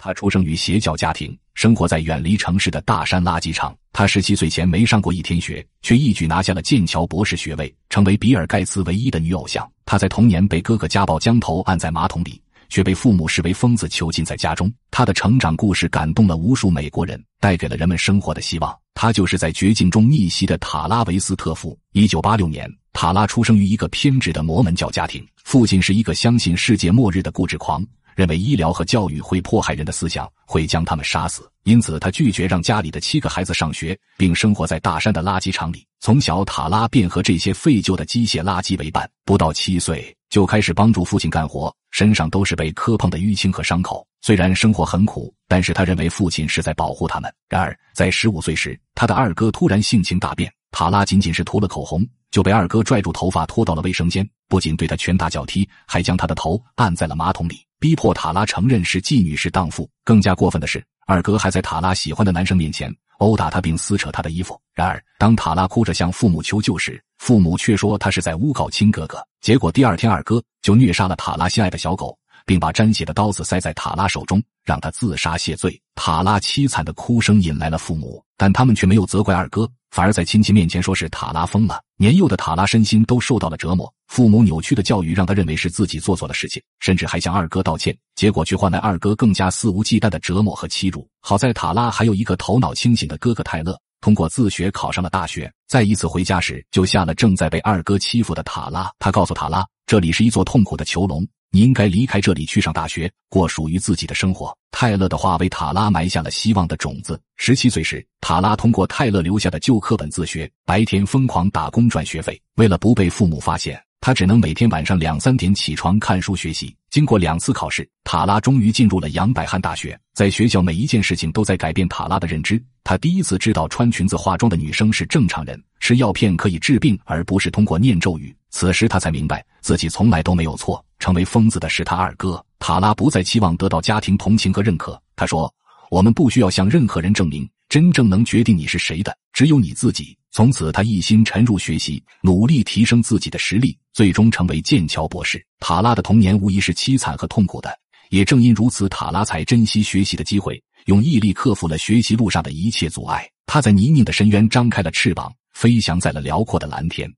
她出生于邪教家庭，生活在远离城市的大山垃圾场。她十七岁前没上过一天学，却一举拿下了剑桥博士学位，成为比尔盖茨唯一的女偶像。她在童年被哥哥家暴，将头按在马桶里，却被父母视为疯子囚禁在家中。她的成长故事感动了无数美国人，带给了人们生活的希望。她就是在绝境中逆袭的塔拉维斯特夫。一九八六年，塔拉出生于一个偏执的摩门教家庭，父亲是一个相信世界末日的固执狂。认为医疗和教育会迫害人的思想，会将他们杀死，因此他拒绝让家里的七个孩子上学，并生活在大山的垃圾场里。从小，塔拉便和这些废旧的机械垃圾为伴，不到七岁就开始帮助父亲干活，身上都是被磕碰的淤青和伤口。虽然生活很苦，但是他认为父亲是在保护他们。然而，在十五岁时，他的二哥突然性情大变，塔拉仅仅是涂了口红，就被二哥拽住头发拖到了卫生间，不仅对他拳打脚踢，还将他的头按在了马桶里。逼迫塔拉承认是妓女是荡妇，更加过分的是，二哥还在塔拉喜欢的男生面前殴打他，并撕扯他的衣服。然而，当塔拉哭着向父母求救时，父母却说他是在诬告亲哥哥。结果第二天，二哥就虐杀了塔拉心爱的小狗。并把沾血的刀子塞在塔拉手中，让他自杀谢罪。塔拉凄惨的哭声引来了父母，但他们却没有责怪二哥，反而在亲戚面前说是塔拉疯了。年幼的塔拉身心都受到了折磨，父母扭曲的教育让他认为是自己做错了事情，甚至还向二哥道歉。结果却换来二哥更加肆无忌惮的折磨和欺辱。好在塔拉还有一个头脑清醒的哥哥泰勒，通过自学考上了大学。再一次回家时，就下了正在被二哥欺负的塔拉。他告诉塔拉，这里是一座痛苦的囚笼。你应该离开这里，去上大学，过属于自己的生活。泰勒的话为塔拉埋下了希望的种子。十七岁时，塔拉通过泰勒留下的旧课本自学，白天疯狂打工赚学费。为了不被父母发现，他只能每天晚上两三点起床看书学习。经过两次考试，塔拉终于进入了杨百翰大学。在学校，每一件事情都在改变塔拉的认知。他第一次知道穿裙子、化妆的女生是正常人，吃药片可以治病，而不是通过念咒语。此时，他才明白自己从来都没有错。成为疯子的是他二哥塔拉，不再期望得到家庭同情和认可。他说：“我们不需要向任何人证明，真正能决定你是谁的，只有你自己。”从此，他一心沉入学习，努力提升自己的实力，最终成为剑桥博士。塔拉的童年无疑是凄惨和痛苦的，也正因如此，塔拉才珍惜学习的机会，用毅力克服了学习路上的一切阻碍。他在泥泞的深渊张开了翅膀，飞翔在了辽阔的蓝天。